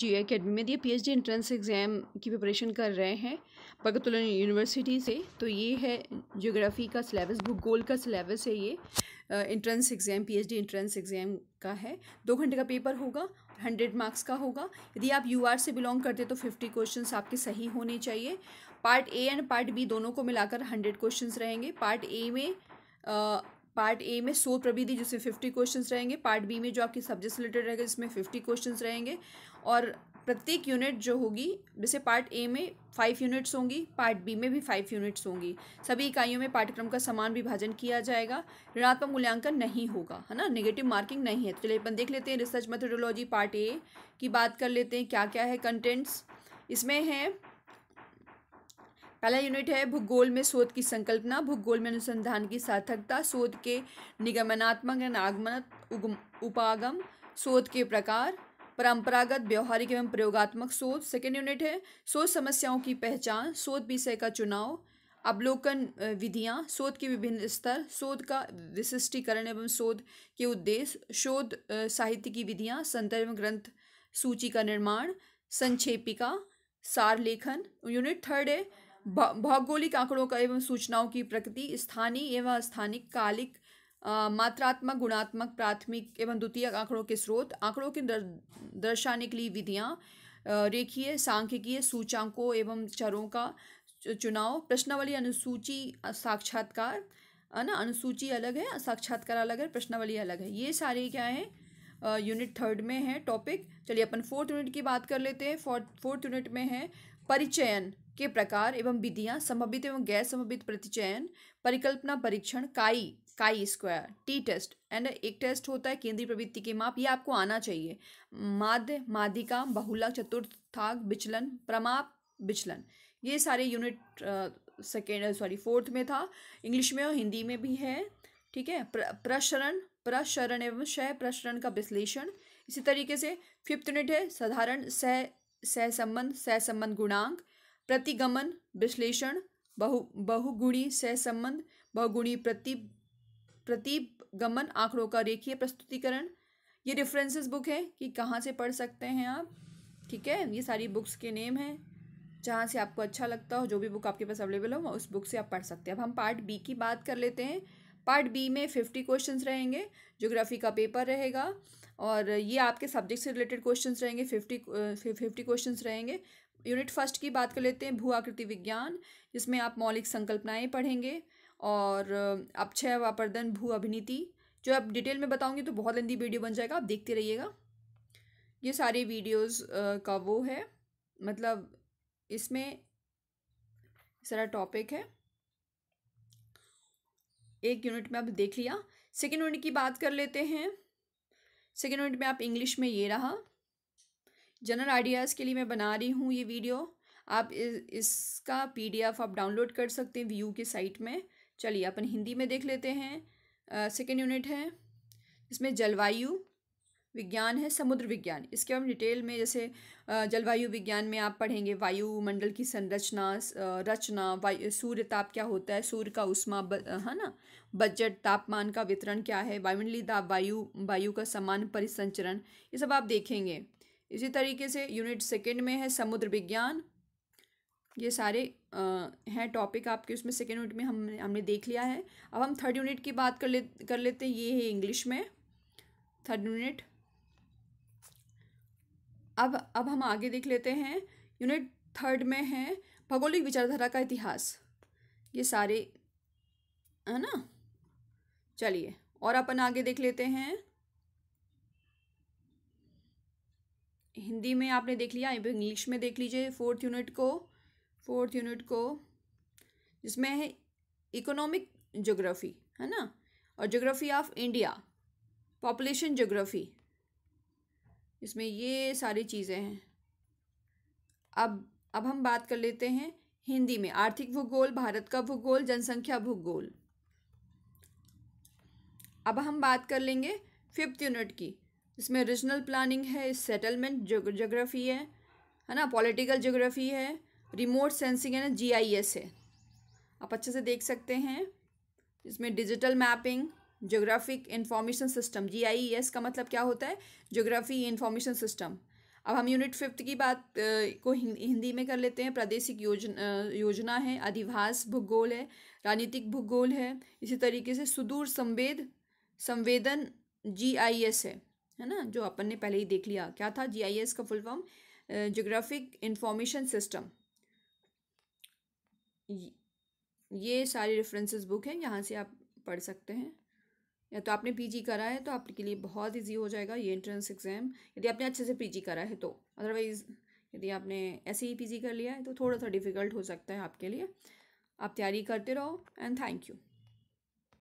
जी academy में दिया PhD entrance exam की प्रिपरेशन कर रहे हैं बकतुल यूनिवर्सिटी से तो ये है जोग्राफ़ी का सिलेबस भूगोल का सिलेबस है ये entrance exam PhD entrance exam का है दो घंटे का पेपर होगा हंड्रेड मार्क्स का होगा यदि आप यूआर से बिलोंग करते तो फिफ्टी क्वेश्चन आपके सही होने चाहिए part A and part B दोनों को मिलाकर हंड्रेड क्वेश्चन रहेंगे पार्ट ए में आ, पार्ट ए में सोल प्रविधि जिसमें फिफ्टी क्वेश्चंस रहेंगे पार्ट बी में जो आपके सब्जेक्ट रिलेटेड रहेगा जिसमें फिफ्टी क्वेश्चंस रहेंगे और प्रत्येक यूनिट जो होगी जैसे पार्ट ए में फाइव यूनिट्स होंगी पार्ट बी में भी फाइव यूनिट्स होंगी सभी इकाइयों में पाठ्यक्रम का समान विभाजन किया जाएगा ऋणात्मक मूल्यांकन नहीं होगा है ना नेगेटिव मार्किंग नहीं है तो चलिए अपन देख लेते हैं रिसर्च मेथोडोलॉजी पार्ट ए की बात कर लेते हैं क्या क्या है कंटेंट्स इसमें है पहला यूनिट है भूगोल में शोध की संकल्पना भूगोल में अनुसंधान की सार्थकता शोध के निगमनात्मक आगमन उपागम शोध के प्रकार परंपरागत व्यवहारिक एवं प्रयोगात्मक शोध सेकेंड यूनिट है शोध समस्याओं की पहचान शोध विषय का चुनाव अवलोकन विधियाँ शोध के विभिन्न स्तर शोध का विशिष्टीकरण एवं शोध के उद्देश्य शोध साहित्य की विधियाँ संदर्भ ग्रंथ सूची का निर्माण संक्षेपिका सार लेखन यूनिट थर्ड है भौगोलिक आंकड़ों का एवं सूचनाओं की प्रकृति स्थानीय एवं स्थानिक कालिक मात्रात्मक गुणात्मक प्राथमिक एवं द्वितीय आंकड़ों के स्रोत आंकड़ों के दर, दर्शाने के लिए विधियाँ रेखीय सांख्यिकीय सूचांकों एवं चरों का चुनाव प्रश्नावली अनुसूची साक्षात्कार है ना अनुसूची अलग है साक्षात्कार अलग है प्रश्नावली अलग है ये सारे क्या हैं यूनिट थर्ड में है टॉपिक चलिए अपन फोर्थ यूनिट की बात कर लेते हैं फोर्थ यूनिट में है परिचयन के प्रकार एवं विधियाँ संभवित एवं गैर संभवित प्रतिचयन परिकल्पना परीक्षण chi chi square T test and एक टेस्ट होता है केंद्रीय प्रवृत्ति के माप ये आपको आना चाहिए माध्य माधिका बहुला चतुर्थाग विचलन प्रमाप विचलन ये सारे यूनिट सेकेंड सॉरी फोर्थ में था इंग्लिश में और हिंदी में भी है ठीक है प्रसरण प्रसरण एवं सह प्रसरण का विश्लेषण इसी तरीके से फिफ्थ यूनिट है साधारण सह सहसंबंध सहसंबंध गुणांक प्रतिगमन विश्लेषण बहु बहुगुणी सहसंबंध बहुगुणी प्रति प्रतिगमन आंकड़ों का रेखीय प्रस्तुतिकरण ये रेफरेंसेस बुक है कि कहाँ से पढ़ सकते हैं आप ठीक है ये सारी बुक्स के नेम हैं जहाँ से आपको अच्छा लगता हो जो भी बुक आपके पास अवेलेबल हो उस बुक से आप पढ़ सकते हैं अब हम पार्ट बी की बात कर लेते हैं पार्ट बी में फिफ्टी क्वेश्चन रहेंगे जोग्राफी का पेपर रहेगा और ये आपके सब्जेक्ट से रिलेटेड क्वेश्चन रहेंगे फिफ्टी फिफ्टी क्वेश्चन रहेंगे यूनिट फर्स्ट की बात कर लेते हैं भू आकृति विज्ञान जिसमें आप मौलिक संकल्पनाएं पढ़ेंगे और अक्षय वापरदन भू अभिनीति जो आप डिटेल में बताऊंगी तो बहुत लंबी वीडियो बन जाएगा आप देखते रहिएगा ये सारे वीडियोस का वो है मतलब इसमें सारा टॉपिक है एक यूनिट में आप देख लिया सेकेंड यूनिट की बात कर लेते हैं सेकेंड यूनिट में आप इंग्लिश में ये रहा जनरल आइडियाज़ के लिए मैं बना रही हूँ ये वीडियो आप इस, इसका पीडीएफ आप डाउनलोड कर सकते हैं वी यू के साइट में चलिए अपन हिंदी में देख लेते हैं सेकेंड यूनिट है इसमें जलवायु विज्ञान है समुद्र विज्ञान इसके हम डिटेल में जैसे जलवायु विज्ञान में आप पढ़ेंगे वायुमंडल की संरचना रचना वायु सूर्य ताप क्या होता है सूर्य का उष्मा है ना बजट तापमान का वितरण क्या है वायुमंडली ताप वायु वायु का समान परिसंचरण ये सब आप देखेंगे इसी तरीके से यूनिट सेकेंड में है समुद्र विज्ञान ये सारे हैं टॉपिक आपके उसमें सेकेंड यूनिट में हम हमने देख लिया है अब हम थर्ड यूनिट की बात कर ले कर लेते हैं ये है इंग्लिश में थर्ड यूनिट अब अब हम आगे देख लेते हैं यूनिट थर्ड में है भौगोलिक विचारधारा का इतिहास ये सारे है ना चलिए और अपन आगे देख लेते हैं हिंदी में आपने देख लिया इंग्लिश में देख लीजिए फोर्थ यूनिट को फोर्थ यूनिट को जिसमें है इकोनॉमिक जोग्राफ़ी है ना और geography of India population geography इसमें ये सारी चीज़ें हैं अब अब हम बात कर लेते हैं हिंदी में आर्थिक भूगोल भारत का भूगोल जनसंख्या भूगोल अब हम बात कर लेंगे फिफ्थ यूनिट की इसमें रीजनल प्लानिंग है सेटलमेंट जोग्राफी है है ना पॉलिटिकल जोग्राफी है रिमोट सेंसिंग है ना जीआईएस है आप अच्छे से देख सकते हैं इसमें digital mapping geographic information system G I S का मतलब क्या होता है जोग्राफी इन्फॉर्मेशन सिस्टम अब हम यूनिट फिफ्थ की बात को हिंदी में कर लेते हैं प्रादेशिक योजना योजना है अधिवास भूगोल है राजनीतिक भूगोल है इसी तरीके से सुदूर संवेद संवेदन जी आई एस है है ना जो अपन ने पहले ही देख लिया क्या था जी आई एस का full form geographic information system ये सारी रेफरेंसेस बुक हैं यहाँ से आप पढ़ सकते हैं या तो आपने पीजी करा है तो आपके लिए बहुत इजी हो जाएगा ये एंट्रेंस एग्ज़ाम यदि आपने अच्छे से पीजी करा है तो अदरवाइज़ यदि आपने ऐसे ही पीजी कर लिया है तो थोड़ा सा डिफ़िकल्ट हो सकता है आपके लिए आप तैयारी करते रहो एंड थैंक यू